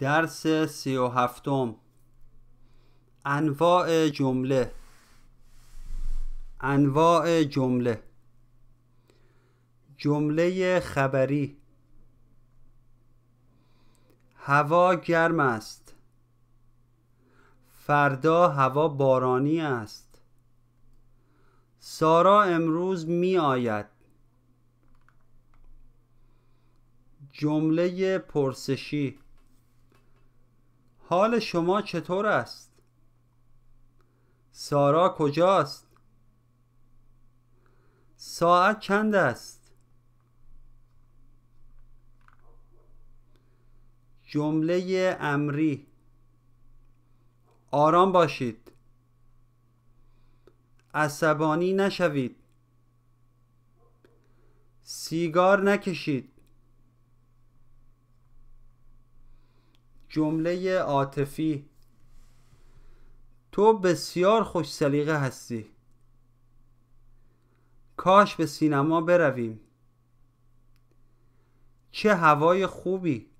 درس سی و هفتم انواع جمله انواع جمله جمله خبری هوا گرم است فردا هوا بارانی است سارا امروز می آید جمله پرسشی حال شما چطور است؟ سارا کجاست؟ ساعت چند است؟ جمله امری آرام باشید عصبانی نشوید سیگار نکشید جمله عاطفی تو بسیار خوش سلیقه هستی کاش به سینما برویم چه هوای خوبی